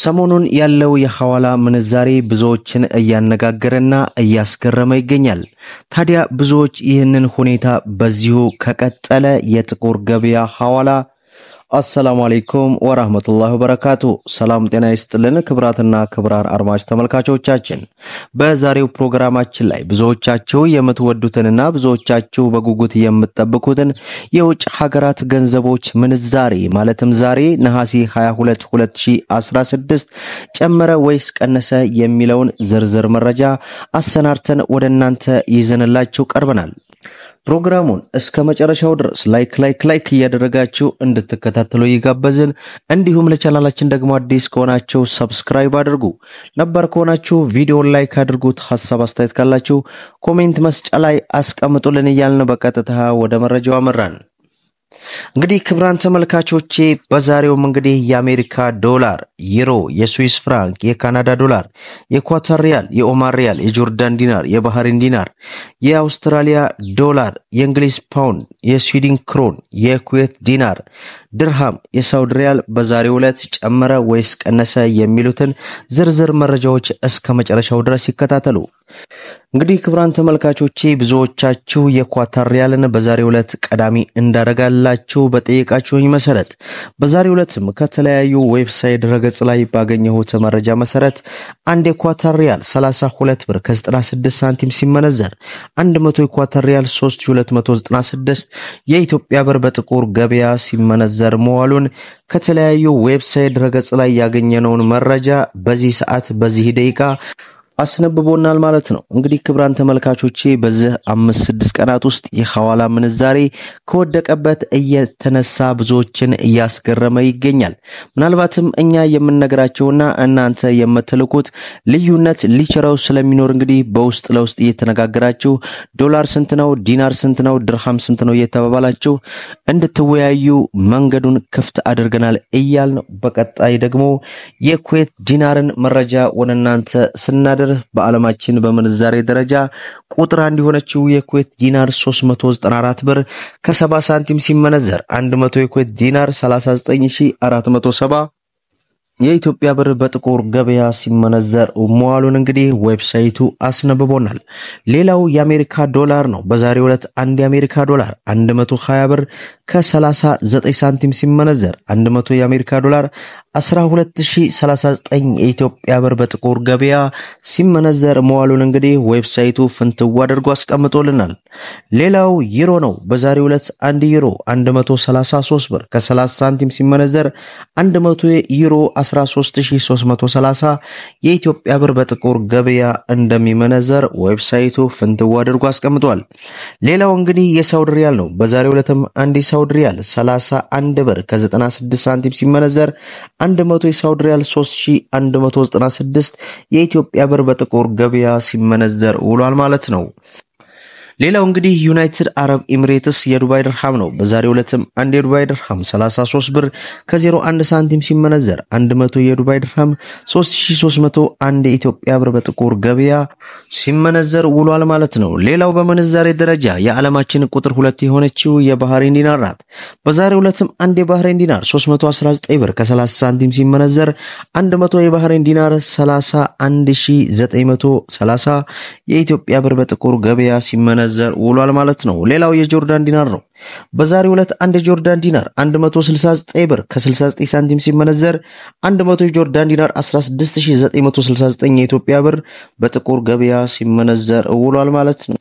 ሰሞኑን ያለው የሐዋላ ምንዛሬ ብዙዎችን እያነጋገረና እያስገረመ ይገኛል። ታዲያ ብዙዎች ይህንን ሁኔታ በዚሁ ከቀጠለ የጥቁር ገበያ ሐዋላ አሰላሙ አለይኩም ወራህመቱላህ ወበረካቱ። ሰላም ጤና ይስጥልን ክብራትና ክብራን አድማጭ ተመልካቾቻችን፣ በዛሬው ፕሮግራማችን ላይ ብዙዎቻችሁ የምትወዱትንና ብዙዎቻችሁ በጉጉት የምትጠብቁትን የውጭ ሀገራት ገንዘቦች ምንዛሬ ማለትም ዛሬ ነሐሴ 22 2016 ጨመረ ወይስ ቀነሰ የሚለውን ዝርዝር መረጃ አሰናድተን ወደ እናንተ ይዘንላችሁ ቀርበናል። ፕሮግራሙን እስከ መጨረሻው ድረስ ላይክ ላይክ ላይክ እያደረጋችሁ እንድትከታተሉ እየጋበዝን እንዲሁም ለቻናላችን ደግሞ አዲስ ከሆናችሁ ሰብስክራይብ አድርጉ፣ ነባር ከሆናችሁ ቪዲዮን ላይክ አድርጉት፣ ሀሳብ አስተያየት ካላችሁ ኮሜንት መስጫ ላይ አስቀምጡልን እያልን በቀጥታ ወደ መረጃው አመራን። እንግዲህ ክብራን ተመልካቾቼ በዛሬውም እንግዲህ የአሜሪካ ዶላር፣ ዩሮ፣ የስዊስ ፍራንክ፣ የካናዳ ዶላር፣ የኳተር ሪያል፣ የኦማር ሪያል፣ የጆርዳን ዲናር፣ የባህሪን ዲናር፣ የአውስትራሊያ ዶላር፣ የእንግሊዝ ፓውንድ፣ የስዊድን ክሮን፣ የኩዌት ዲናር ድርሃም፣ የሳውዲ ሪያል በዛሬው ዕለት ጨመረ ወይስ ቀነሰ የሚሉትን ዝርዝር መረጃዎች እስከ መጨረሻው ድረስ ይከታተሉ። እንግዲህ ክቡራን ተመልካቾቼ ብዙዎቻችሁ የኳታር ሪያልን በዛሬው ዕለት ቀዳሚ እንዳደረጋላችሁ በጠየቃችሁኝ መሰረት በዛሬው ዕለትም ከተለያዩ ዌብሳይት ድረገጽ ላይ ባገኘሁት መረጃ መሰረት አንድ የኳታር ሪያል 32 ብር ከ96 ሳንቲም ሲመነዘር 100 የኳታር ሪያል 3296 የኢትዮጵያ ብር በጥቁር ገበያ ሲመነዘር ዘር መዋሉን ከተለያዩ ዌብሳይት ድረገጽ ላይ ያገኘነውን መረጃ በዚህ ሰዓት በዚህ ደቂቃ አስነብቦናል ማለት ነው። እንግዲህ ክብራን ተመልካቾቼ በዚህ አምስት ስድስት ቀናት ውስጥ የሐዋላ ምንዛሬ ከወደቀበት እየተነሳ ብዙዎችን እያስገረመ ይገኛል። ምናልባትም እኛ የምንነግራቸውና እናንተ የምትልኩት ልዩነት ሊችረው ስለሚኖር እንግዲህ በውስጥ ለውስጥ እየተነጋገራችሁ ዶላር ስንት ነው፣ ዲናር ስንት ነው፣ ድርሃም ስንት ነው እየተባባላችሁ እንድትወያዩ መንገዱን ክፍት አድርገናል እያልን በቀጣይ ደግሞ የኩዌት ዲናርን መረጃ ወደ እናንተ ስናደ አስተዳደር በዓለማችን በምንዛሬ ደረጃ ቁጥር አንድ የሆነችው የኩዌት ዲናር 394 ብር ከ70 ሳንቲም ሲመነዘር 100 የኩዌት ዲናር 39470 የኢትዮጵያ ብር በጥቁር ገበያ ሲመነዘር መዋሉን እንግዲህ ዌብሳይቱ አስነብቦናል። ሌላው የአሜሪካ ዶላር ነው። በዛሬው ዕለት አንድ የአሜሪካ ዶላር 120 ብር ከ39 ሳንቲም ሲመነዘር 100 የአሜሪካ ዶላር 12039 የኢትዮጵያ ብር በጥቁር ገበያ ሲመነዘር መዋሉን እንግዲህ ዌብሳይቱ ፍንትው አድርጎ አስቀምጦልናል። ሌላው ዩሮ ነው። በዛሬው ዕለት 1 ዩሮ 133 ብር ከ30 ሳንቲም ሲመነዘር 100 ዩሮ 13330 የኢትዮጵያ ብር በጥቁር ገበያ እንደሚመነዘር ዌብሳይቱ ፍንትው አድርጎ አስቀምጧል። ሌላው እንግዲህ የሳውዲ ሪያል ነው። በዛሬው ዕለትም አንድ የሳውዲ ሪያል 31 ብር ከ96 ሳንቲም ሲመነዘር 100 የሳውዲ ሪያል 3196 የኢትዮጵያ ብር በጥቁር ገበያ ሲመነዘር ውሏል ማለት ነው። ሌላው እንግዲህ ዩናይትድ አረብ ኤምሬትስ የዱባይ ድርሃም ነው። በዛሬው ዕለትም አንድ የዱባይ ድርሃም 33 ብር ከ01 ሳንቲም ሲመነዘር 100 የዱባይ ድርሃም 3301 የኢትዮጵያ ብር በጥቁር ገበያ ሲመነዘር ውሏል ማለት ነው። ሌላው በምንዛሬ ደረጃ የዓለማችን ቁጥር ሁለት የሆነችው የባህሬን ዲናር ናት። በዛሬው ዕለትም አንድ የባህሬን ዲናር 319 ብር ከ30 ሳንቲም ሲመነዘር 100 የባህሬን ዲናር 31930 የኢትዮጵያ ብር በጥቁር ገበያ ሲመነዘር ሲመነዘር ውሏል ማለት ነው። ሌላው የጆርዳን ዲናር ነው። በዛሬው ዕለት አንድ የጆርዳን ዲናር 169 ብር ከ69 ሳንቲም ሲመነዘር 100 የጆርዳን ዲናር 16969 የኢትዮጵያ ብር በጥቁር ገበያ ሲመነዘር ውሏል ማለት ነው።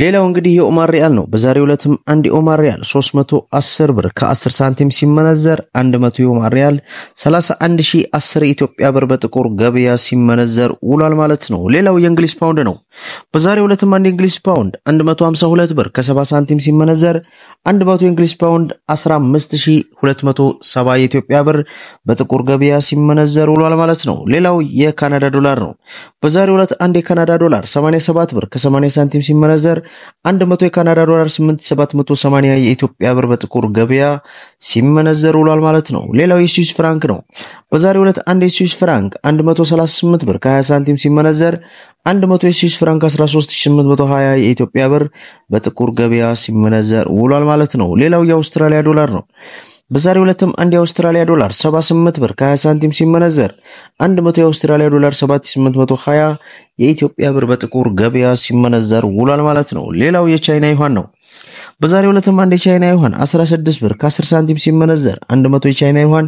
ሌላው እንግዲህ የኦማር ሪያል ነው። በዛሬው ዕለትም አንድ የኦማር ሪያል 310 ብር ከ10 ሳንቲም ሲመነዘር 100 የኦማር ሪያል 31010 ኢትዮጵያ ብር በጥቁር ገበያ ሲመነዘር ውሏል ማለት ነው። ሌላው የእንግሊዝ ፓውንድ ነው። በዛሬው ዕለትም አንድ እንግሊዝ ፓውንድ 152 ብር ከ70 ሳንቲም ሲመነዘር 100 እንግሊዝ ፓውንድ 15270 የኢትዮጵያ ብር በጥቁር ገበያ ሲመነዘር ውሏል ማለት ነው። ሌላው የካናዳ ዶላር ነው። በዛሬው ዕለት አንድ የካናዳ ዶላር 87 ብር ከ80 ሳንቲም ሲመነዘር 100 የካናዳ ዶላር 8780 የኢትዮጵያ ብር በጥቁር ገበያ ሲመነዘር ውሏል ማለት ነው። ሌላው የስዊስ ፍራንክ ነው። በዛሬው ዕለት አንድ የስዊስ ፍራንክ 138 ብር ከ20 ሳንቲም ሲመነዘር 100 የስዊስ ፍራንክ 13820 የኢትዮጵያ ብር በጥቁር ገበያ ሲመነዘር ውሏል ማለት ነው። ሌላው የአውስትራሊያ ዶላር ነው። በዛሬ ዕለትም አንድ የአውስትራሊያ ዶላር 78 ብር ከ20 ሳንቲም ሲመነዘር 100 የአውስትራሊያ ዶላር 7820 የኢትዮጵያ ብር በጥቁር ገበያ ሲመነዘር ውሏል ማለት ነው። ሌላው የቻይና ዩዋን ነው። በዛሬው ዕለትም አንድ የቻይና ዩዋን 16 ብር ከ10 ሳንቲም ሲመነዘር 100 የቻይና ዩዋን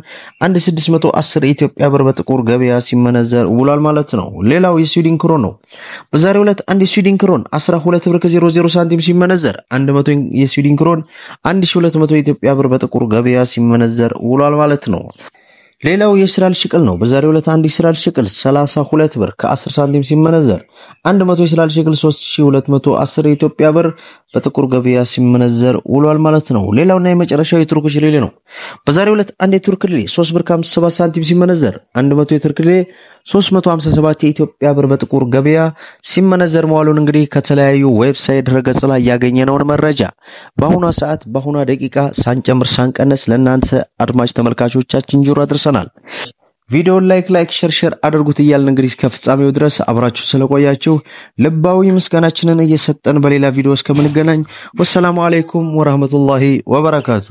1610 የኢትዮጵያ ብር በጥቁር ገበያ ሲመነዘር ውሏል ማለት ነው። ሌላው የስዊድን ክሮን ነው። በዛሬው ዕለት አንድ የስዊድን ክሮን 12 ብር ከ00 ሳንቲም ሲመነዘር 100 የስዊድን ክሮን 1200 የኢትዮጵያ ብር በጥቁር ገበያ ሲመነዘር ውሏል ማለት ነው። ሌላው የእስራኤል ሽቅል ነው። በዛሬው ዕለት አንድ የእስራኤል ሽቅል 32 ብር ከ10 ሳንቲም ሲመነዘር 100 የእስራኤል ሽቅል 3210 የኢትዮጵያ ብር በጥቁር ገበያ ሲመነዘር ውሏል ማለት ነው። ሌላውና የመጨረሻው የቱርክሽ ሌሌ ነው። በዛሬው ዕለት አንድ የቱርክ ሌሌ 3 ብር 57 ሳንቲም ሲመነዘር 100 የቱርክ ሌሌ 357 የኢትዮጵያ ብር በጥቁር ገበያ ሲመነዘር መዋሉን እንግዲህ ከተለያዩ ዌብሳይት ድረገጽ ላይ ያገኘነውን መረጃ በአሁኗ ሰዓት በአሁኗ ደቂቃ ሳንጨምር ሳንቀነስ ለእናንተ አድማጭ ተመልካቾቻችን ጆሮ አድርሰናል። ቪዲዮን ላይክ ላይክ ሸር ሸር አድርጉት እያልን እንግዲህ እስከ ፍጻሜው ድረስ አብራችሁ ስለቆያችሁ ልባዊ ምስጋናችንን እየሰጠን በሌላ ቪዲዮ እስከምንገናኝ ወሰላሙ አሌይኩም ወራህመቱላሂ ወበረካቱ።